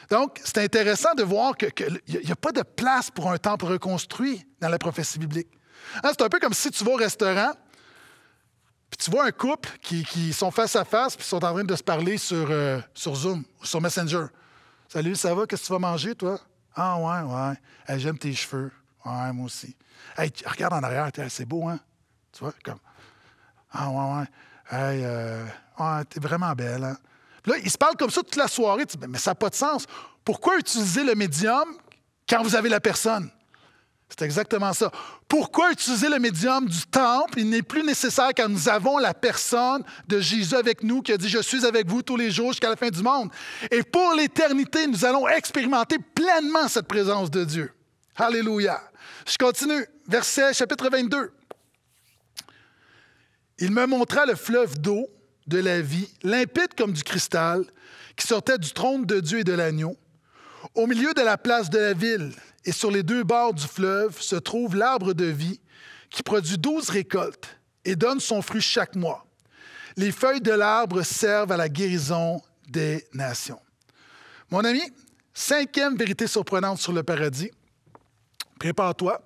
Donc, c'est intéressant de voir qu'il n'y a, pas de place pour un temple reconstruit dans la prophétie biblique. Hein, c'est un peu comme si tu vas au restaurant, puis tu vois un couple qui, qui sont face à face, puis sont en train de se parler sur, euh, sur Zoom ou sur Messenger. Salut, ça va? Qu'est-ce que tu vas manger, toi? Ah, ouais, ouais. J'aime tes cheveux. Ouais, moi aussi. regarde en arrière, c'est beau, hein? Tu vois, comme. Ah, ouais, ouais. Hey, euh, t'es vraiment belle, hein? là, ils se parlent comme ça toute la soirée. mais ça n'a pas de sens. Pourquoi utiliser le médium quand vous avez la personne? C'est exactement ça. Pourquoi utiliser le médium du temple? Il n'est plus nécessaire quand nous avons la personne de Jésus avec nous qui a dit, je suis avec vous tous les jours jusqu'à la fin du monde. Et pour l'éternité, nous allons expérimenter pleinement cette présence de Dieu. Alléluia. Je continue. Verset chapitre 22. Il me montra le fleuve d'eau de la vie, limpide comme du cristal, qui sortait du trône de Dieu et de l'agneau, au milieu de la place de la ville et sur les deux bords du fleuve se trouve l'arbre de vie qui produit douze récoltes et donne son fruit chaque mois. Les feuilles de l'arbre servent à la guérison des nations. Mon ami, cinquième vérité surprenante sur le paradis. Prépare-toi.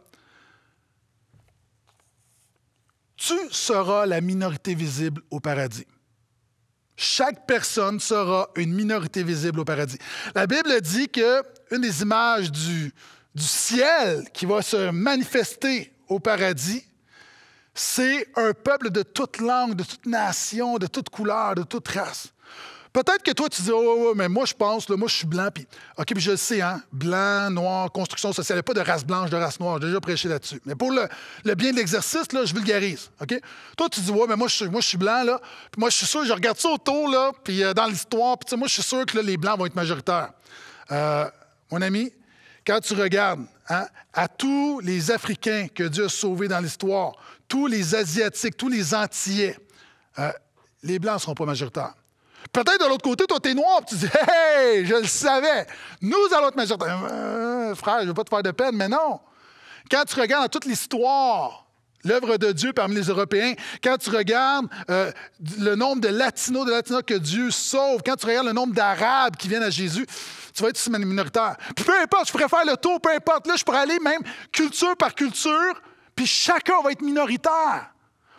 Tu seras la minorité visible au paradis. Chaque personne sera une minorité visible au paradis. La Bible dit que une des images du, du ciel qui va se manifester au paradis, c'est un peuple de toute langue, de toute nation, de toute couleur, de toute race. Peut-être que toi, tu dis, Ouais, oh, oh, mais moi, je pense, moi, je suis blanc, puis, OK, puis je le sais, hein, blanc, noir, construction sociale, il a pas de race blanche, de race noire, j'ai déjà prêché là-dessus. Mais pour le, bien de l'exercice, là, je vulgarise, OK? Toi, tu dis, ouais, mais moi, je, suis blanc, là, puis moi, je suis sûr, je regarde ça autour, là, puis euh, dans l'histoire, puis moi, je suis sûr que les blancs vont être majoritaires. Euh, mon ami, quand tu regardes hein, à tous les Africains que Dieu a sauvés dans l'histoire, tous les Asiatiques, tous les Antillais, euh, les Blancs ne seront pas majoritaires. Peut-être de l'autre côté, toi, t'es noir, tu dis Hey, je le savais, nous allons être majoritaires. Euh, euh, frère, je ne veux pas te faire de peine, mais non. Quand tu regardes à toute l'histoire, l'œuvre de Dieu parmi les Européens, quand tu regardes le nombre de Latinos, de Latinos que Dieu sauve, quand tu regardes le nombre d'Arabes qui viennent à Jésus, tu vas être une minoritaire. Puis peu importe, je pourrais faire le tour, peu importe. Là, je pourrais aller même culture par culture, puis chacun va être minoritaire.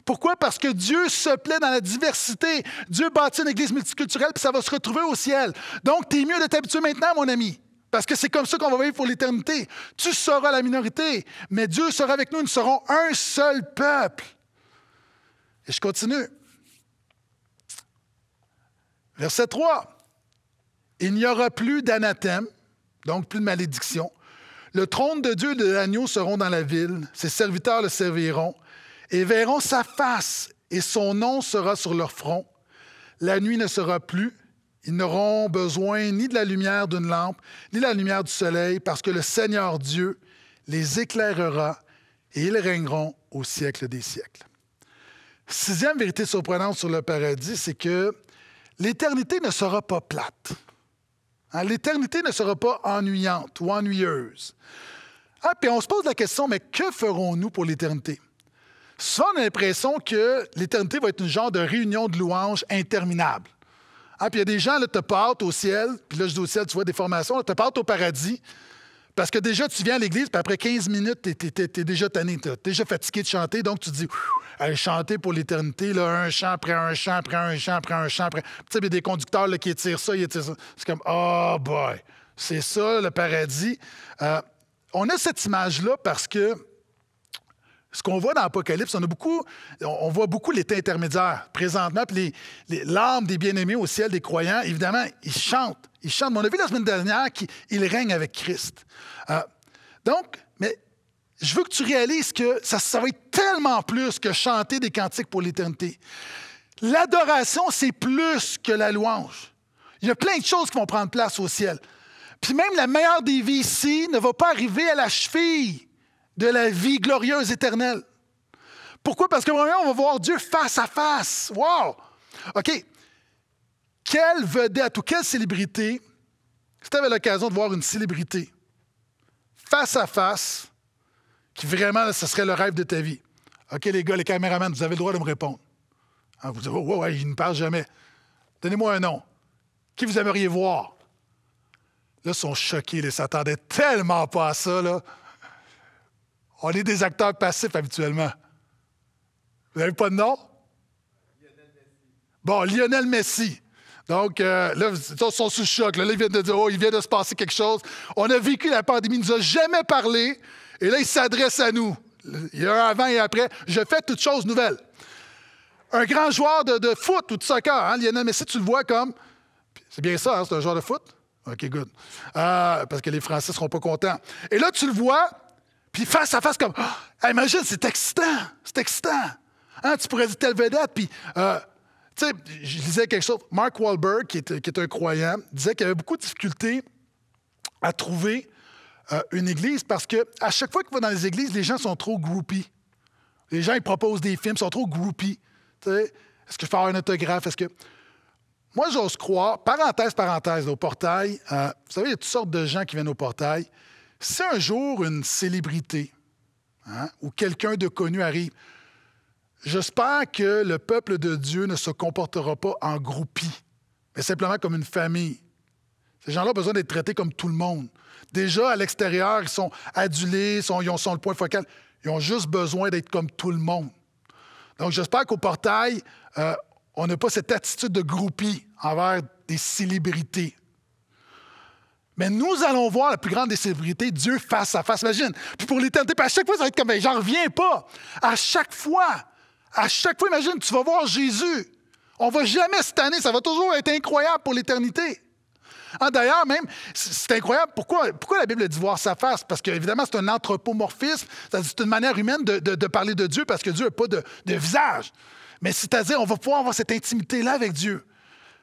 Pourquoi? Parce que Dieu se plaît dans la diversité. Dieu bâtit une église multiculturelle, puis ça va se retrouver au ciel. Donc, tu es mieux de t'habituer maintenant, mon ami. Parce que c'est comme ça qu'on va vivre pour l'éternité. Tu seras la minorité, mais Dieu sera avec nous. Nous serons un seul peuple. Et je continue. Verset 3. Il n'y aura plus d'anathème, donc plus de malédiction. Le trône de Dieu et de l'agneau seront dans la ville, ses serviteurs le serviront, et verront sa face, et son nom sera sur leur front. La nuit ne sera plus, ils n'auront besoin ni de la lumière d'une lampe, ni de la lumière du soleil, parce que le Seigneur Dieu les éclairera, et ils régneront au siècle des siècles. Sixième vérité surprenante sur le paradis, c'est que l'éternité ne sera pas plate. Hein, l'éternité ne sera pas ennuyante ou ennuyeuse. Ah, puis on se pose la question, mais que ferons-nous pour l'éternité? Ça on a l'impression que l'éternité va être une genre de réunion de louanges interminable. Ah, puis il y a des gens, là, te partent au ciel, puis là, je dis au ciel, tu vois des formations, là, te partent au paradis, parce que déjà, tu viens à l'église, puis après 15 minutes, tu es, déjà tanné, tu es déjà fatigué de chanter, donc tu dis, allez, chanter pour l'éternité, un chant après un chant, après un chant, après un chant. Après... Tu sais, il y a des conducteurs qui étirent ça, C'est comme, oh boy, c'est ça le paradis. Euh, on a cette image-là parce que ce qu'on voit dans l'Apocalypse, on, beaucoup, on voit beaucoup l'état intermédiaire présentement, puis l'âme des bien-aimés au ciel des croyants, évidemment, ils chantent. Il chante. mon on a vu la semaine dernière qu'il règne avec Christ. Euh, donc, mais je veux que tu réalises que ça, va être tellement plus que chanter des cantiques pour l'éternité. L'adoration, c'est plus que la louange. Il y a plein de choses qui vont prendre place au ciel. Puis même la meilleure des vies ici ne va pas arriver à la cheville de la vie glorieuse éternelle. Pourquoi? Parce que on va voir Dieu face à face. Wow! OK, quelle vedette ou quelle célébrité, si tu avais l'occasion de voir une célébrité face à face, qui vraiment, ce serait le rêve de ta vie? OK, les gars, les caméramans, vous avez le droit de me répondre. Hein, vous dites, oh, ouais il ne parle jamais. Donnez-moi un nom. Qui vous aimeriez voir? Là, ils sont choqués, Ils ils s'attendaient tellement pas à ça. On est des acteurs passifs habituellement. Vous n'avez pas de nom? Lionel Messi. Bon, Lionel Messi. Donc, euh, là, ils sont sous choc. Là, ils viennent de dire, oh, il vient de se passer quelque chose. On a vécu la pandémie, il ne nous a jamais parlé. Et là, il s'adresse à nous. Il y a un avant et après. Je fais toute chose nouvelle. » Un grand joueur de, foot ou de soccer, hein, Mais si tu le vois comme. C'est bien ça, hein, c'est un joueur de foot? OK, good. Euh, parce que les Français ne seront pas contents. Et là, tu le vois, puis face à face, comme. Ah, imagine, c'est excitant! C'est excitant! Hein, tu pourrais dire telle vedette, puis. Euh, je disais quelque chose. Mark Wahlberg, qui est, un croyant, disait qu'il avait beaucoup de difficultés à trouver euh, une église parce que à chaque fois qu'il va dans les églises, les gens sont trop groupies. Les gens, ils proposent des films, sont trop groupies. Est-ce que je un autographe? Est-ce que. Moi, j'ose croire, parenthèse, parenthèse, au portail, euh, vous savez, il y a toutes sortes de gens qui viennent au portail. Si un jour une célébrité hein, ou quelqu'un de connu arrive, J'espère que le peuple de Dieu ne se comportera pas en groupie, mais simplement comme une famille. Ces gens-là ont besoin d'être traités comme tout le monde. Déjà, à l'extérieur, ils sont adulés, ils sont le point focal. Ils ont juste besoin d'être comme tout le monde. Donc, j'espère qu'au portail, euh, on n'a pas cette attitude de groupie envers des célébrités. Mais nous allons voir la plus grande des célébrités, Dieu face à face. Imagine. Puis pour l'éternité, à chaque fois, ça va être comme, ben, j'en reviens pas. À chaque fois, à chaque fois, imagine, tu vas voir Jésus. On va jamais cette année, ça va toujours être incroyable pour l'éternité. Ah, d'ailleurs, même, c'est incroyable. Pourquoi, pourquoi la Bible dit voir sa face? Parce qu'évidemment, c'est un anthropomorphisme, c'est une manière humaine de, parler de Dieu parce que Dieu n'a pas de, visage. Mais c'est-à-dire, on va pouvoir avoir cette intimité-là avec Dieu.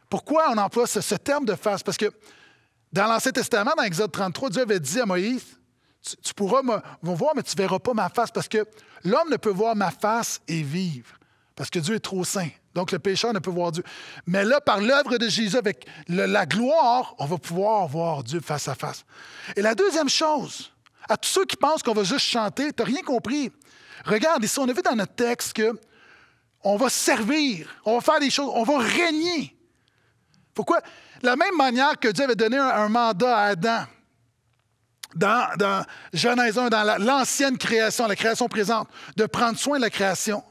Pourquoi on emploie ce, ce terme de face? Parce que dans l'Ancien Testament, dans Exode 33, Dieu avait dit à Moïse tu, pourras me, voir, mais tu ne verras pas ma face, parce que l'homme ne peut voir ma face et vivre, parce que Dieu est trop saint. Donc le pécheur ne peut voir Dieu. Mais là, par l'œuvre de Jésus, avec la gloire, on va pouvoir voir Dieu face à face. Et la deuxième chose, à tous ceux qui pensent qu'on va juste chanter, tu n'as rien compris. Regarde, ici, on a vu dans notre texte qu'on on va servir, on va faire des choses, on va régner. Pourquoi? De la même manière que Dieu avait donné un mandat à Adam dans, Genèse 1, dans l'ancienne création, la création présente, de prendre soin de la création.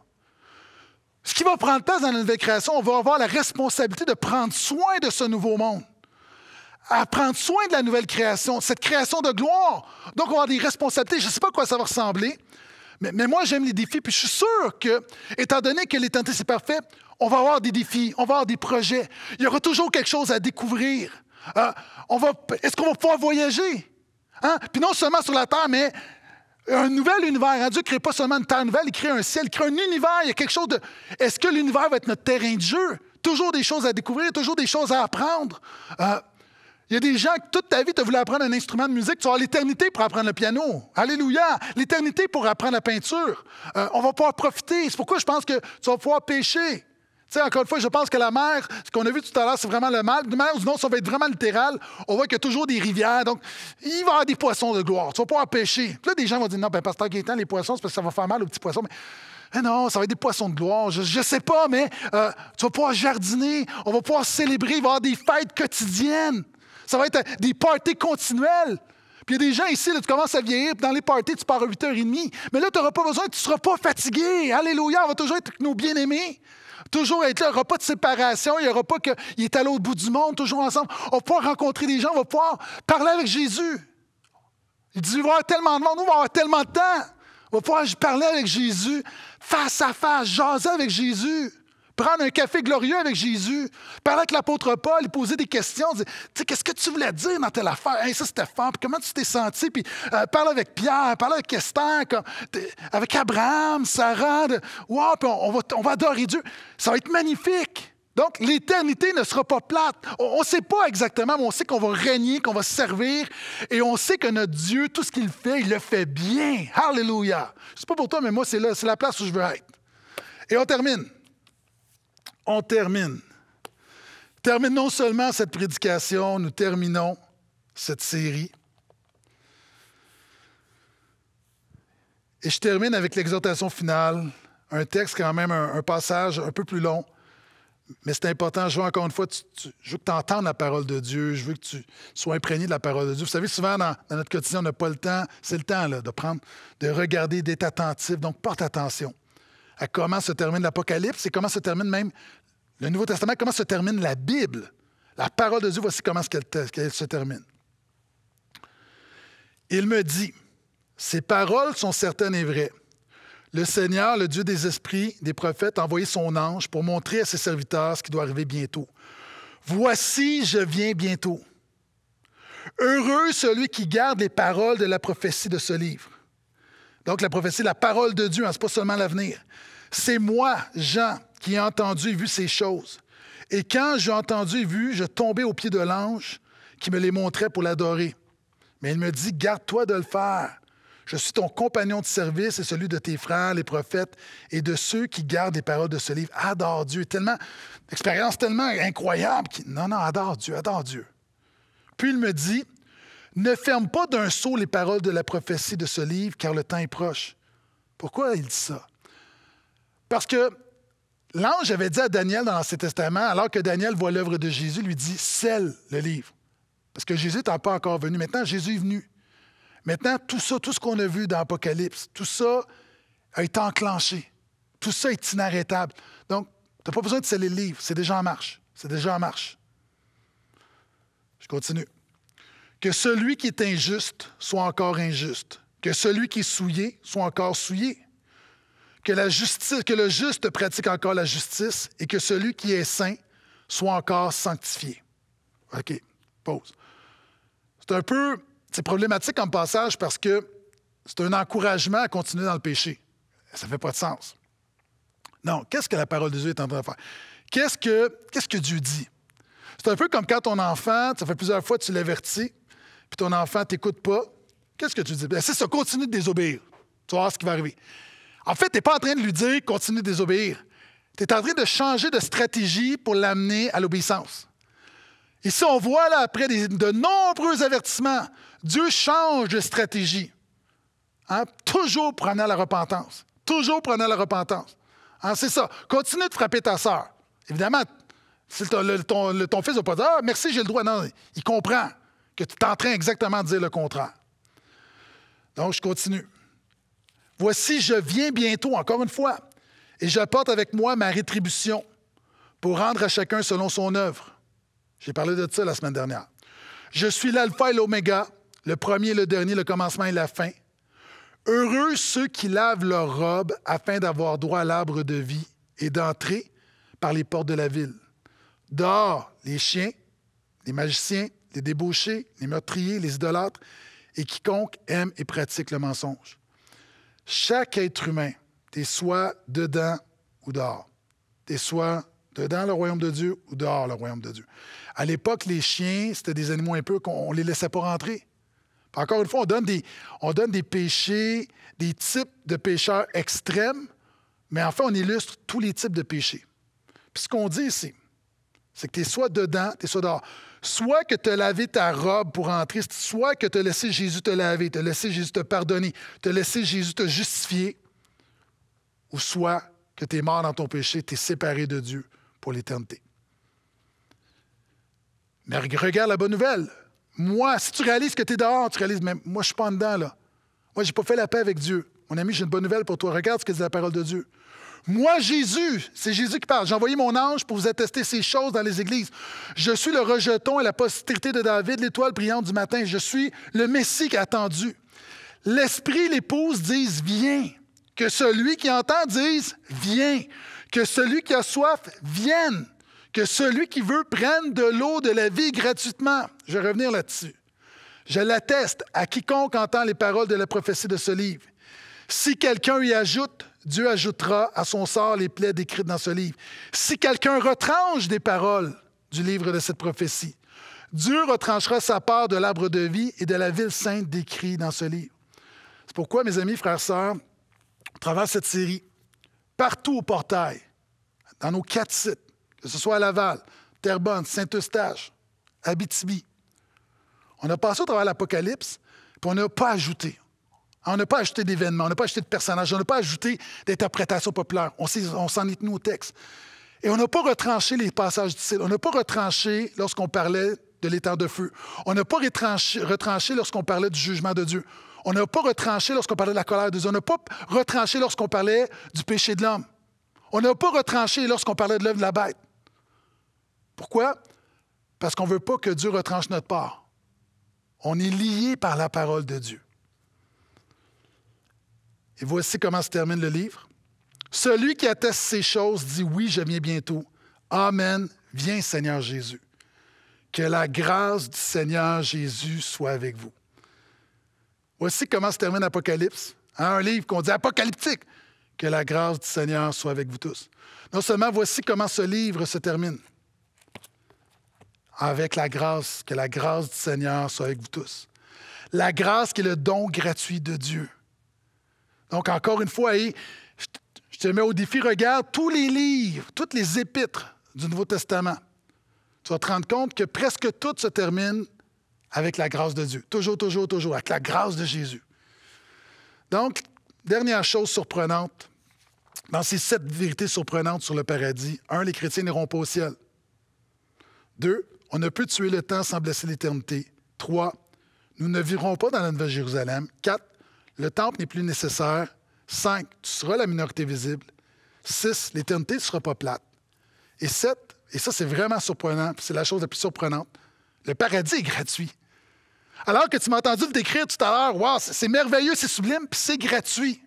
Ce qui va prendre place dans la nouvelle création, on va avoir la responsabilité de prendre soin de ce nouveau monde à prendre soin de la nouvelle création, cette création de gloire. Donc, on va avoir des responsabilités. Je ne sais pas à quoi ça va ressembler, mais, moi, j'aime les défis. Puis, je suis sûr que, étant donné que l'éternité, c'est parfait, on va avoir des défis, on va avoir des projets. Il y aura toujours quelque chose à découvrir. Euh, est-ce qu'on va pouvoir voyager? Hein? Puis non seulement sur la terre, mais un nouvel univers. Hein? Dieu ne crée pas seulement une terre nouvelle, il crée un ciel, il crée un univers. Il y a quelque chose de. Est-ce que l'univers va être notre terrain de jeu? Toujours des choses à découvrir, toujours des choses à apprendre. Euh, il y a des gens que toute ta vie, tu as voulu apprendre un instrument de musique, tu vas l'éternité pour apprendre le piano. Alléluia! L'éternité pour apprendre la peinture. Euh, on va pouvoir profiter. C'est pourquoi je pense que tu vas pouvoir pêcher. T'sais, encore une fois, je pense que la mer, ce qu'on a vu tout à l'heure, c'est vraiment le mal. De mer ou non, ça va être vraiment littéral. On voit qu'il y a toujours des rivières. Donc, il va y avoir des poissons de gloire. Tu vas pouvoir pêcher. Puis là, des gens vont dire Non, ben, pasteur Gaétan, les poissons, c'est parce que ça va faire mal aux petits poissons. Mais eh non, ça va être des poissons de gloire. Je ne sais pas, mais euh, tu vas pouvoir jardiner. On va pouvoir célébrer. Il va y avoir des fêtes quotidiennes. Ça va être euh, des parties continuelles. Puis il y a des gens ici, là, tu commences à vieillir, dans les parties, tu pars à 8h30. Mais là, tu n'auras pas besoin, tu ne seras pas fatigué. Alléluia, on va toujours être avec nos bien-aimés. Toujours être là, il n'y aura pas de séparation, il n'y aura pas qu'il est à l'autre bout du monde, toujours ensemble. On va pouvoir rencontrer des gens, on va pouvoir parler avec Jésus. Il dit, il va y avoir tellement de monde, nous, on va avoir tellement de temps. On va pouvoir parler avec Jésus, face à face, jaser avec Jésus prendre un café glorieux avec Jésus, parler avec l'apôtre Paul, poser des questions, dire Qu'est-ce que tu voulais dire dans telle affaire Ça, c'était fort. Puis comment tu t'es senti Puis euh, parle avec Pierre, parle avec Esther, avec Abraham, Sarah. waouh, puis on, va, adorer Dieu. Ça va être magnifique. Donc, l'éternité ne sera pas plate. On ne sait pas exactement, mais on sait qu'on va régner, qu'on va servir, et on sait que notre Dieu, tout ce qu'il fait, il le fait bien. Alléluia. C'est pas pour toi, mais moi, c'est la place où je veux être. Et on termine on termine. non seulement cette prédication, nous terminons cette série. Et je termine avec l'exhortation finale, un texte quand même, un, passage un peu plus long, mais c'est important. Je veux encore une fois, je veux que tu entendes la parole de Dieu, je veux que tu sois imprégné de la parole de Dieu. Vous savez, souvent dans, notre quotidien, on n'a pas le temps, c'est le temps de prendre, de regarder, d'être attentif, donc porte attention à comment se termine l'Apocalypse et comment se termine même le Nouveau Testament, comment se termine la Bible. La parole de Dieu, voici comment elle, se termine. Il me dit, ces paroles sont certaines et vraies. Le Seigneur, le Dieu des esprits, des prophètes, a envoyé son ange pour montrer à ses serviteurs ce qui doit arriver bientôt. Voici, je viens bientôt. Heureux celui qui garde les paroles de la prophétie de ce livre donc la prophétie, la parole de Dieu, hein, ce n'est pas seulement l'avenir. C'est moi, Jean, qui ai entendu et vu ces choses. Et quand j'ai entendu et vu, je tombais aux pieds de l'ange qui me les montrait pour l'adorer. Mais il me dit, garde-toi de le faire. Je suis ton compagnon de service et celui de tes frères, les prophètes, et de ceux qui gardent les paroles de ce livre. Adore Dieu. Tellement, expérience tellement incroyable. Non, non, adore Dieu, adore Dieu. Puis il me dit, ne ferme pas d'un saut les paroles de la prophétie de ce livre, car le temps est proche. Pourquoi il dit ça? Parce que l'ange avait dit à Daniel dans l'Ancien Testament, alors que Daniel voit l'œuvre de Jésus, lui dit Scelle le livre. Parce que Jésus n'est pas encore venu. Maintenant, Jésus est venu. Maintenant, tout ça, tout ce qu'on a vu dans l'Apocalypse, tout ça a été enclenché. Tout ça est inarrêtable. Donc, tu n'as pas besoin de sceller le livre. C'est déjà en marche. C'est déjà en marche. Je continue. Que celui qui est injuste soit encore injuste. Que celui qui est souillé soit encore souillé. Que, la justice, que le juste pratique encore la justice et que celui qui est saint soit encore sanctifié. OK, pause. C'est un peu c'est problématique comme passage parce que c'est un encouragement à continuer dans le péché. Ça ne fait pas de sens. Non, qu'est-ce que la parole de Dieu est en train de faire? Qu'est-ce que, qu'est-ce que Dieu dit? C'est un peu comme quand ton enfant, ça fait plusieurs fois que tu l'avertis, puis ton enfant t'écoute pas, qu'est-ce que tu dis? Ben, c'est ça, continue de désobéir. Tu vas voir ce qui va arriver. En fait, tu n'es pas en train de lui dire continue de désobéir. Tu es en train de changer de stratégie pour l'amener à l'obéissance. Ici, on voit là, après de nombreux avertissements, Dieu change de stratégie. Hein, toujours prenant la repentance. Toujours prenant la repentance. Hein, c'est ça. Continue de frapper ta sœur. Évidemment, si ton, ton, fils ne pas dire ah, merci, j'ai le droit. Non, il comprend que tu es en train exactement de dire le contraire. Donc, je continue. Voici, je viens bientôt, encore une fois, et j'apporte avec moi ma rétribution pour rendre à chacun selon son œuvre. J'ai parlé de ça la semaine dernière. Je suis l'alpha et l'oméga, le premier, et le dernier, le commencement et la fin. Heureux ceux qui lavent leurs robes afin d'avoir droit à l'arbre de vie et d'entrer par les portes de la ville. Dors, les chiens, les magiciens, les débauchés, les meurtriers, les idolâtres et quiconque aime et pratique le mensonge. Chaque être humain, es soit dedans ou dehors. es soit dedans le royaume de Dieu ou dehors le royaume de Dieu. À l'époque, les chiens, c'était des animaux un peu qu'on ne les laissait pas rentrer. Encore une fois, on donne, des, on donne des péchés, des types de pécheurs extrêmes, mais enfin, on illustre tous les types de péchés. Puis ce qu'on dit ici, c'est que tu es soit dedans, tu es soit dehors. Soit que tu as lavé ta robe pour entrer, soit que tu as laissé Jésus te laver, tu as laissé Jésus te pardonner, te as laissé Jésus te justifier, ou soit que tu es mort dans ton péché, tu es séparé de Dieu pour l'éternité. Mais regarde la bonne nouvelle. Moi, si tu réalises que tu es dehors, tu réalises, mais moi, je suis pas en dedans, là. Moi, j'ai pas fait la paix avec Dieu. Mon ami, j'ai une bonne nouvelle pour toi. Regarde ce que dit la parole de Dieu. Moi, Jésus, c'est Jésus qui parle. J'ai envoyé mon ange pour vous attester ces choses dans les églises. Je suis le rejeton et la postérité de David, l'étoile brillante du matin. Je suis le Messie qui a attendu. L'Esprit, l'épouse disent Viens. Que celui qui entend dise Viens. Que celui qui a soif vienne. Que celui qui veut prenne de l'eau de la vie gratuitement. Je vais revenir là-dessus. Je l'atteste à quiconque entend les paroles de la prophétie de ce livre. Si quelqu'un y ajoute, Dieu ajoutera à son sort les plaies décrites dans ce livre. Si quelqu'un retranche des paroles du livre de cette prophétie, Dieu retranchera sa part de l'arbre de vie et de la ville sainte décrite dans ce livre. C'est pourquoi, mes amis, frères, sœurs, au travers cette série, partout au portail, dans nos quatre sites, que ce soit à Laval, Terrebonne, Saint-Eustache, Abitibi, on a passé au travers l'Apocalypse, puis on n'a pas ajouté, on n'a pas ajouté d'événements, on n'a pas ajouté de personnages, on n'a pas ajouté d'interprétations populaires. On s'en est tenu au texte. Et on n'a pas retranché les passages difficiles. On n'a pas retranché lorsqu'on parlait de l'État de feu. On n'a pas retranché, retranché lorsqu'on parlait du jugement de Dieu. On n'a pas retranché lorsqu'on parlait de la colère de Dieu. On n'a pas retranché lorsqu'on parlait du péché de l'homme. On n'a pas retranché lorsqu'on parlait de l'œuvre de la bête. Pourquoi? Parce qu'on ne veut pas que Dieu retranche notre part. On est lié par la parole de Dieu. Et voici comment se termine le livre. Celui qui atteste ces choses dit oui, je viens bientôt. Amen. Viens Seigneur Jésus. Que la grâce du Seigneur Jésus soit avec vous. Voici comment se termine Apocalypse. Hein, un livre qu'on dit apocalyptique. Que la grâce du Seigneur soit avec vous tous. Non seulement voici comment ce livre se termine. Avec la grâce, que la grâce du Seigneur soit avec vous tous. La grâce qui est le don gratuit de Dieu. Donc, encore une fois, je te mets au défi, regarde tous les livres, toutes les épîtres du Nouveau Testament. Tu vas te rendre compte que presque tout se termine avec la grâce de Dieu. Toujours, toujours, toujours, avec la grâce de Jésus. Donc, dernière chose surprenante, dans ces sept vérités surprenantes sur le paradis, un, les chrétiens n'iront pas au ciel. Deux, on ne peut tuer le temps sans blesser l'éternité. Trois, nous ne vivrons pas dans la Nouvelle-Jérusalem. Quatre, le temple n'est plus nécessaire. Cinq, tu seras la minorité visible. Six, l'éternité ne sera pas plate. Et sept, et ça c'est vraiment surprenant, c'est la chose la plus surprenante, le paradis est gratuit. Alors que tu m'as entendu le décrire tout à l'heure, wow, c'est merveilleux, c'est sublime, puis c'est gratuit.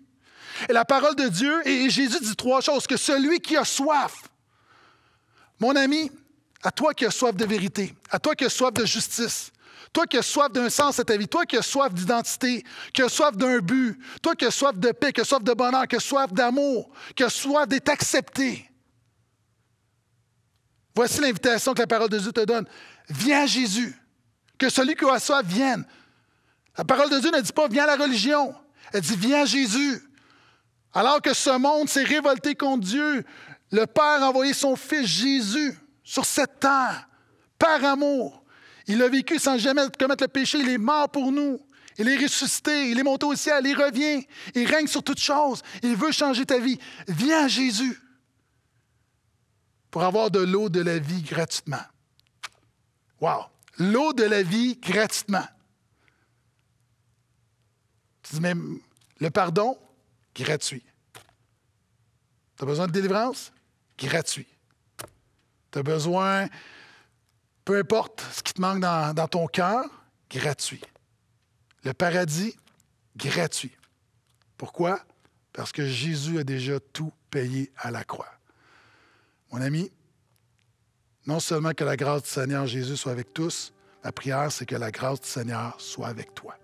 Et la parole de Dieu, et Jésus dit trois choses, que celui qui a soif, mon ami, à toi qui as soif de vérité, à toi qui as soif de justice, toi qui as soif d'un sens à ta vie, toi qui as soif d'identité, qui as soif d'un but, toi qui as soif de paix, qui as soif de bonheur, qui as soif d'amour, qui as soif d'être accepté. Voici l'invitation que la parole de Dieu te donne. Viens Jésus. Que celui qui a soif vienne. La parole de Dieu ne dit pas viens la religion. Elle dit viens Jésus. Alors que ce monde s'est révolté contre Dieu, le Père a envoyé son Fils Jésus sur cette terre par amour. Il a vécu sans jamais commettre le péché. Il est mort pour nous. Il est ressuscité. Il est monté au ciel. Il revient. Il règne sur toutes choses. Il veut changer ta vie. Viens à Jésus pour avoir de l'eau de la vie gratuitement. Wow! L'eau de la vie gratuitement. Tu dis, mais le pardon, gratuit. Tu as besoin de délivrance? Gratuit. Tu as besoin peu importe ce qui te manque dans, ton cœur, gratuit. Le paradis, gratuit. Pourquoi? Parce que Jésus a déjà tout payé à la croix. Mon ami, non seulement que la grâce du Seigneur Jésus soit avec tous, la prière, c'est que la grâce du Seigneur soit avec toi.